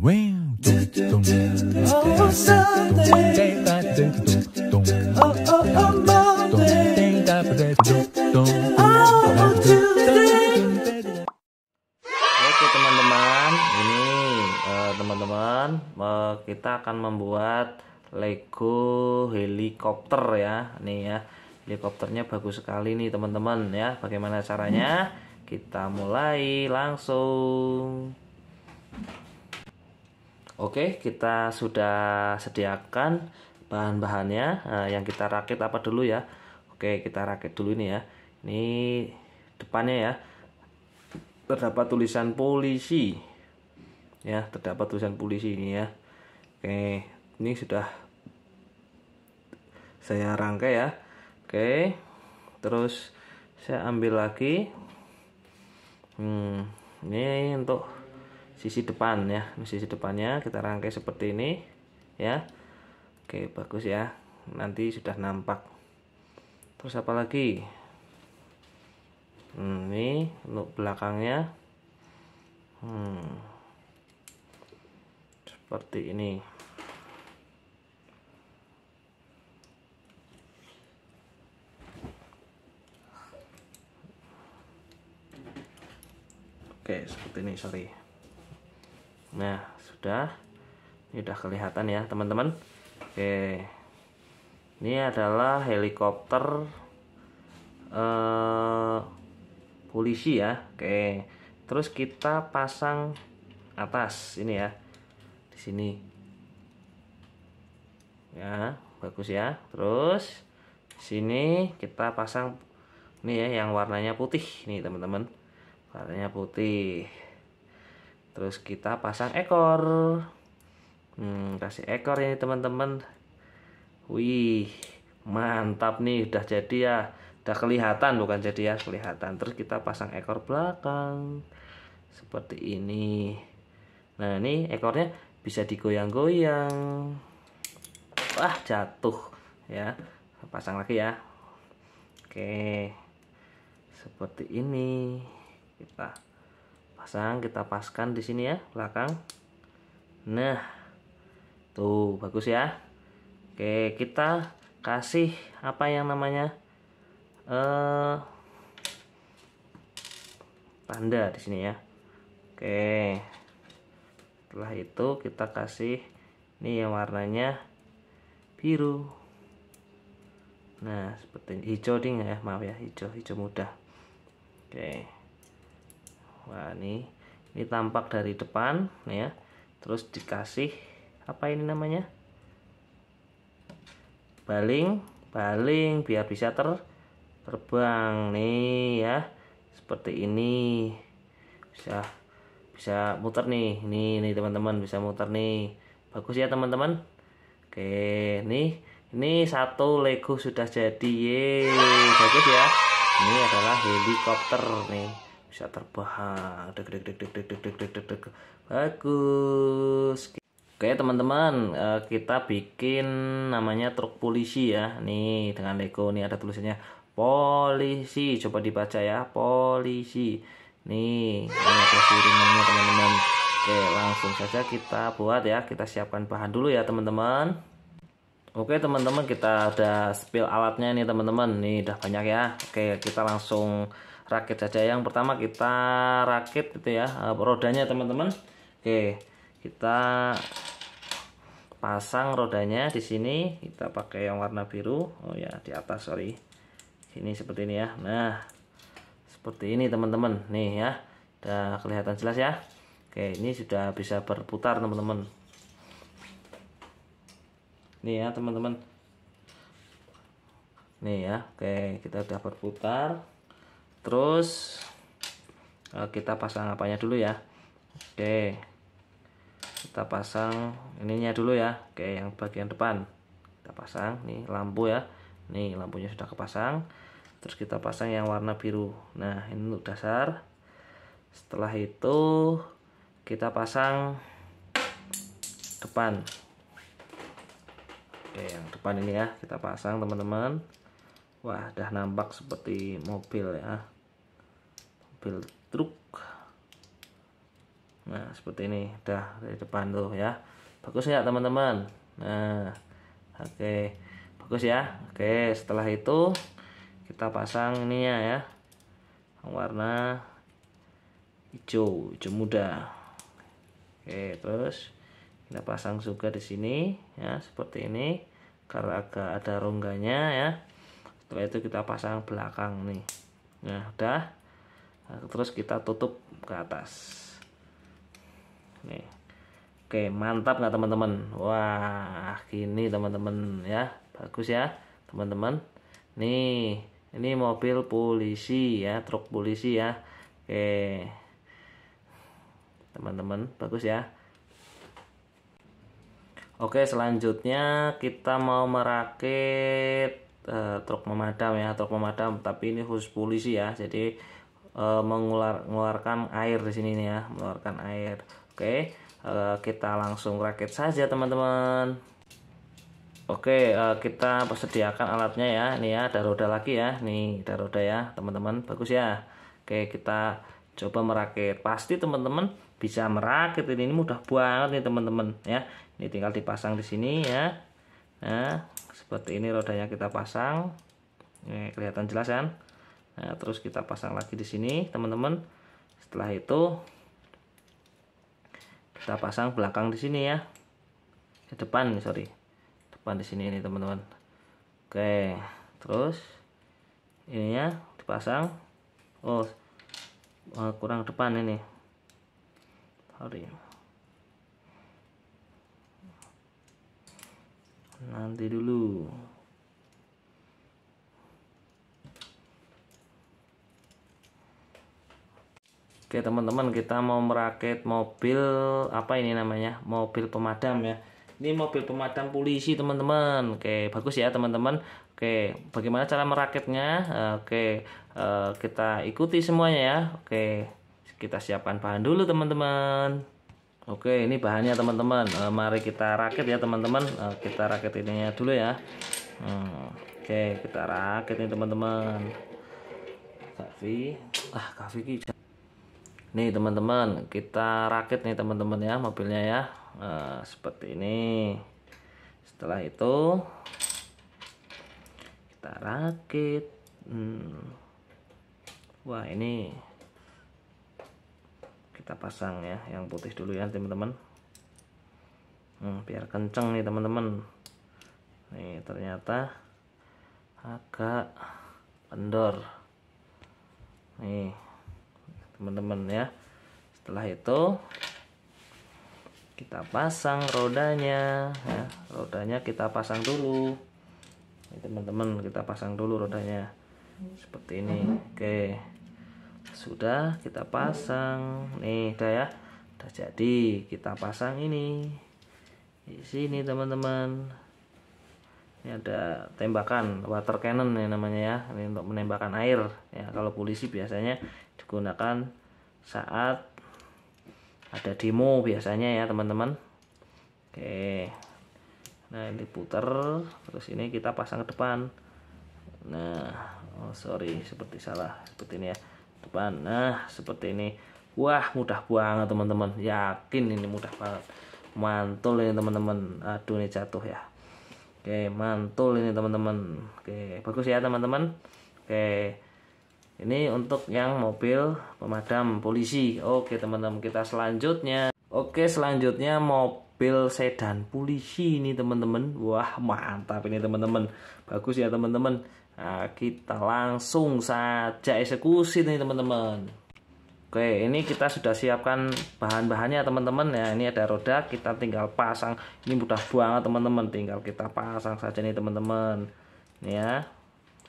Oke teman-teman, ini eh, teman-teman uh, kita akan membuat Lego helikopter ya, nih ya helikopternya bagus sekali nih teman-teman ya. Bagaimana caranya? Kita mulai langsung. Oke, kita sudah sediakan bahan-bahannya. Nah, yang kita rakit apa dulu ya? Oke, kita rakit dulu ini ya. Ini depannya ya. Terdapat tulisan polisi. Ya, terdapat tulisan polisi ini ya. Oke, ini sudah saya rangkai ya. Oke. Terus saya ambil lagi. Hmm, ini untuk sisi depan ya sisi depannya kita rangkai seperti ini ya oke bagus ya nanti sudah nampak terus apa lagi hmm, ini untuk belakangnya hmm, seperti ini oke seperti ini sorry nah sudah ini udah kelihatan ya teman-teman oke ini adalah helikopter eh, polisi ya oke terus kita pasang atas ini ya di sini ya bagus ya terus sini kita pasang ini ya yang warnanya putih nih teman-teman warnanya putih terus kita pasang ekor hmm, kasih ekor ya teman-teman wih mantap nih udah jadi ya udah kelihatan bukan jadi ya kelihatan terus kita pasang ekor belakang seperti ini nah ini ekornya bisa digoyang-goyang wah jatuh ya pasang lagi ya oke seperti ini kita pasang kita paskan di sini ya belakang nah tuh bagus ya oke kita kasih apa yang namanya eh tanda di sini ya oke setelah itu kita kasih ini yang warnanya biru nah seperti hijau ding ya maaf ya hijau hijau muda oke nah ini ini tampak dari depan ya terus dikasih apa ini namanya baling baling biar bisa ter terbang nih ya seperti ini bisa bisa muter nih ini nih teman-teman bisa muter nih bagus ya teman-teman oke nih ini satu Lego sudah jadi ye bagus ya ini adalah helikopter nih bisa terbang deg deg deg deg deg deg deg deg deg bagus oke teman-teman eh, kita bikin namanya truk polisi ya nih dengan lego nih ada tulisannya polisi coba dibaca ya polisi nih ini ada teman-teman oke langsung saja kita buat ya kita siapkan bahan dulu ya teman-teman oke teman-teman kita ada spill alatnya nih teman-teman nih udah banyak ya oke kita langsung rakit saja yang pertama kita rakit gitu ya eh, rodanya teman-teman oke kita pasang rodanya di sini kita pakai yang warna biru oh ya di atas sorry ini seperti ini ya nah seperti ini teman-teman nih ya udah kelihatan jelas ya oke ini sudah bisa berputar teman-teman nih ya teman-teman nih ya oke kita udah berputar terus eh, kita pasang apanya dulu ya oke kita pasang ininya dulu ya oke yang bagian depan kita pasang nih lampu ya nih lampunya sudah kepasang terus kita pasang yang warna biru nah ini untuk dasar setelah itu kita pasang depan oke yang depan ini ya kita pasang teman-teman Wah, dah nampak seperti mobil ya. Mobil truk. Nah, seperti ini dah dari depan tuh ya. Bagus ya, teman-teman. Nah, oke. Okay. Bagus ya. Oke, okay, setelah itu kita pasang ininya ya. Warna hijau, hijau muda. Oke, okay, terus kita pasang juga di sini ya, seperti ini. Karena agak ada rongganya ya setelah itu kita pasang belakang nih nah udah nah, terus kita tutup ke atas nih oke mantap nggak teman-teman wah gini teman-teman ya bagus ya teman-teman nih ini mobil polisi ya truk polisi ya oke teman-teman bagus ya oke selanjutnya kita mau merakit Eh, truk memadam ya truk memadam tapi ini khusus polisi ya jadi e, mengular mengeluarkan air di sini nih ya mengeluarkan air oke e, kita langsung rakit saja teman-teman Oke, e, kita persediakan alatnya ya. ini ya, ada roda lagi ya. Nih, ada roda ya, teman-teman. Bagus ya. Oke, kita coba merakit. Pasti teman-teman bisa merakit ini, ini mudah banget nih teman-teman ya. Ini tinggal dipasang di sini ya. Nah, seperti ini rodanya kita pasang ini kelihatan jelas kan nah, terus kita pasang lagi di sini teman-teman setelah itu kita pasang belakang di sini ya ke depan sorry depan di sini ini teman-teman oke terus ini ya dipasang oh eh, kurang depan ini sorry nanti dulu Oke teman-teman kita mau merakit mobil apa ini namanya mobil pemadam ya ini mobil pemadam polisi teman-teman Oke bagus ya teman-teman Oke bagaimana cara merakitnya Oke eh, kita ikuti semuanya ya Oke kita siapkan bahan dulu teman-teman Oke, ini bahannya teman-teman. E, mari kita rakit ya teman-teman. E, kita rakit ini dulu ya. Hmm, oke, kita rakit nih teman-teman. Kafi, ah kafi ki. Nih teman-teman, kita rakit nih teman-teman ya mobilnya ya. E, seperti ini. Setelah itu kita rakit. Hmm. Wah ini kita pasang ya yang putih dulu ya teman-teman hmm, biar kenceng nih teman-teman nih ternyata agak kendor nih teman-teman ya setelah itu kita pasang rodanya ya rodanya kita pasang dulu teman-teman kita pasang dulu rodanya seperti ini oke okay sudah kita pasang nih udah ya udah jadi kita pasang ini di sini teman-teman ini ada tembakan water cannon ya namanya ya ini untuk menembakkan air ya kalau polisi biasanya digunakan saat ada demo biasanya ya teman-teman oke nah ini puter terus ini kita pasang ke depan nah oh sorry seperti salah seperti ini ya depan nah seperti ini wah mudah banget teman-teman yakin ini mudah banget mantul ini teman-teman aduh ini jatuh ya oke mantul ini teman-teman oke bagus ya teman-teman oke ini untuk yang mobil pemadam polisi oke teman-teman kita selanjutnya oke selanjutnya mobil sedan polisi ini teman-teman wah mantap ini teman-teman bagus ya teman-teman Nah, kita langsung saja eksekusi nih teman-teman. Oke, ini kita sudah siapkan bahan-bahannya teman-teman ya. Ini ada roda, kita tinggal pasang. Ini mudah banget teman-teman, tinggal kita pasang saja nih teman-teman. Ini ya,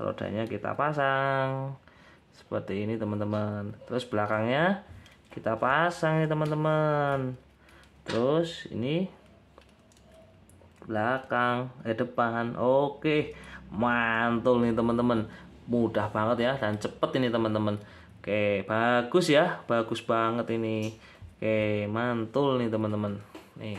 rodanya kita pasang seperti ini teman-teman. Terus belakangnya kita pasang nih teman-teman. Terus ini belakang, eh depan. Oke mantul nih teman-teman mudah banget ya dan cepet ini teman-teman oke bagus ya bagus banget ini oke mantul nih teman-teman nih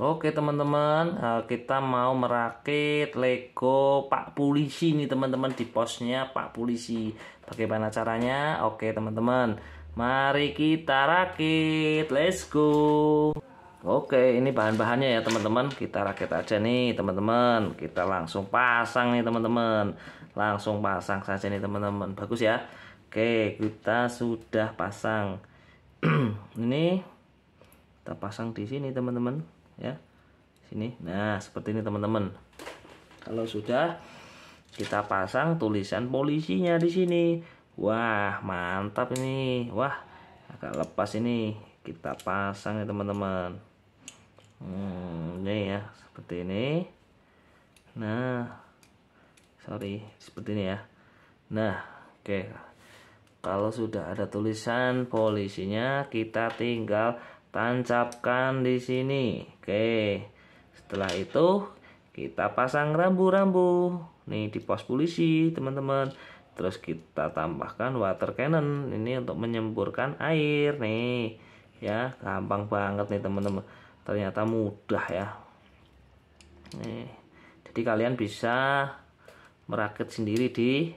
Oke teman-teman, nah, kita mau merakit Lego Pak Polisi nih teman-teman di posnya Pak Polisi. Bagaimana caranya? Oke teman-teman, mari kita rakit. Let's go. Oke, ini bahan-bahannya ya teman-teman. Kita rakit aja nih teman-teman. Kita langsung pasang nih teman-teman. Langsung pasang saja nih teman-teman. Bagus ya. Oke, kita sudah pasang. ini kita pasang di sini teman-teman ya. Sini. Nah, seperti ini teman-teman. Kalau sudah kita pasang tulisan polisinya di sini. Wah, mantap ini. Wah, agak lepas ini. Kita pasang ya teman-teman hmm, ini ya seperti ini nah sorry seperti ini ya nah oke okay. kalau sudah ada tulisan polisinya kita tinggal tancapkan di sini oke okay. setelah itu kita pasang rambu-rambu nih di pos polisi teman-teman terus kita tambahkan water cannon ini untuk menyemburkan air nih ya gampang banget nih teman-teman ternyata mudah ya nih jadi kalian bisa merakit sendiri di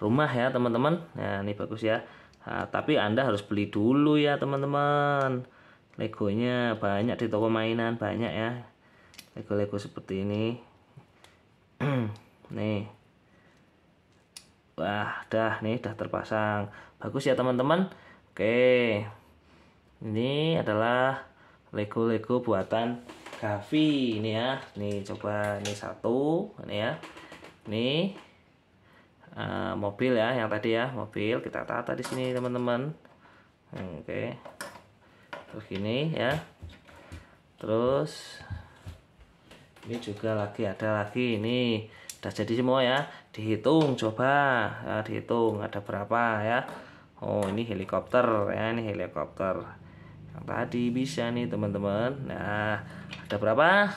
rumah ya teman-teman nah ini bagus ya nah, tapi anda harus beli dulu ya teman-teman legonya banyak di toko mainan banyak ya lego-lego seperti ini nih wah dah nih dah terpasang bagus ya teman-teman oke ini adalah Lego-Lego buatan Gavi ini ya nih coba ini satu ini ya ini uh, mobil ya yang tadi ya mobil kita tata di sini teman-teman oke okay. terus ini ya terus ini juga lagi ada lagi ini udah jadi semua ya dihitung coba ya, dihitung ada berapa ya Oh ini helikopter ya ini helikopter yang tadi bisa nih teman-teman nah ada berapa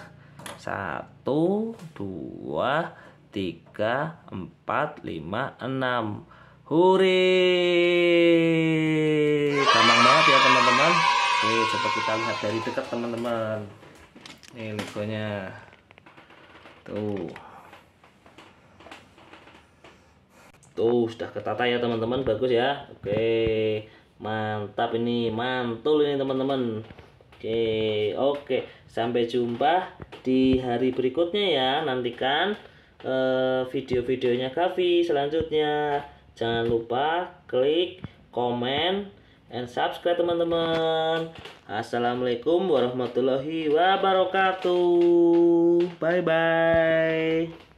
satu dua tiga empat lima enam Hore! Gampang banget ya teman-teman. Oke, coba kita lihat dari dekat teman-teman. ini logonya. Tuh. Tuh, sudah ketata ya teman-teman. Bagus ya. Oke mantap ini mantul ini teman-teman oke oke sampai jumpa di hari berikutnya ya nantikan eh, video-videonya Kavi selanjutnya jangan lupa klik komen and subscribe teman-teman assalamualaikum warahmatullahi wabarakatuh bye bye